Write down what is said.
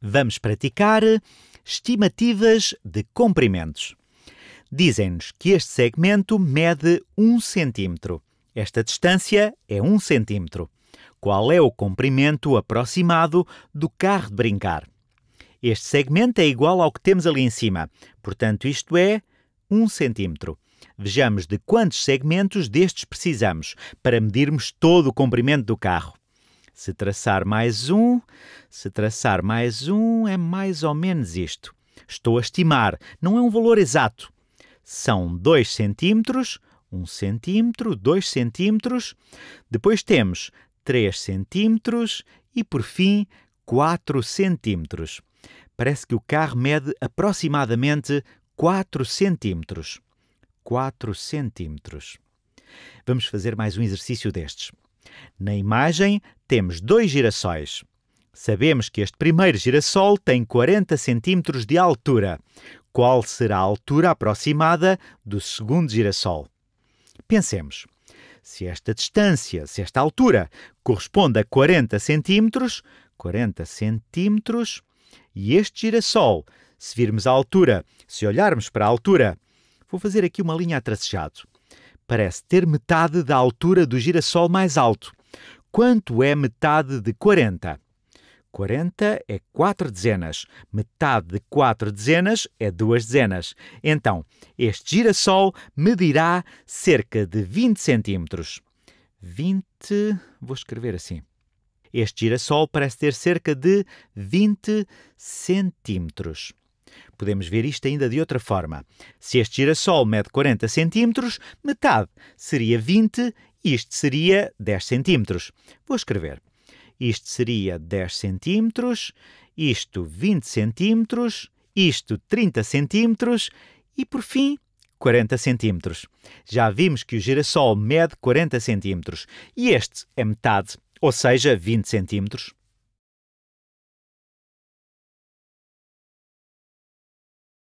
Vamos praticar estimativas de comprimentos. Dizem-nos que este segmento mede 1 cm. Esta distância é 1 cm. Qual é o comprimento aproximado do carro de brincar? Este segmento é igual ao que temos ali em cima, portanto, isto é 1 cm. Vejamos de quantos segmentos destes precisamos para medirmos todo o comprimento do carro. Se traçar mais um, se traçar mais um, é mais ou menos isto. Estou a estimar, não é um valor exato. São 2 centímetros, 1 um centímetro, 2 centímetros. Depois temos 3 centímetros e, por fim, 4 centímetros. Parece que o carro mede aproximadamente 4 centímetros. 4 centímetros. Vamos fazer mais um exercício destes. Na imagem temos dois girassóis. Sabemos que este primeiro girassol tem 40 centímetros de altura. Qual será a altura aproximada do segundo girassol? Pensemos. Se esta distância, se esta altura, corresponde a 40 centímetros, 40 centímetros, e este girassol, se virmos a altura, se olharmos para a altura, vou fazer aqui uma linha a tracejado parece ter metade da altura do girassol mais alto. Quanto é metade de 40? 40 é 4 dezenas. Metade de 4 dezenas é 2 dezenas. Então, este girassol medirá cerca de 20 centímetros. 20. Vou escrever assim. Este girassol parece ter cerca de 20 centímetros. Podemos ver isto ainda de outra forma. Se este girassol mede 40 cm, metade seria 20, e isto seria 10 cm. Vou escrever. Isto seria 10 cm, isto 20 cm, isto 30 cm e, por fim, 40 cm. Já vimos que o girassol mede 40 cm e este é metade, ou seja, 20 centímetros.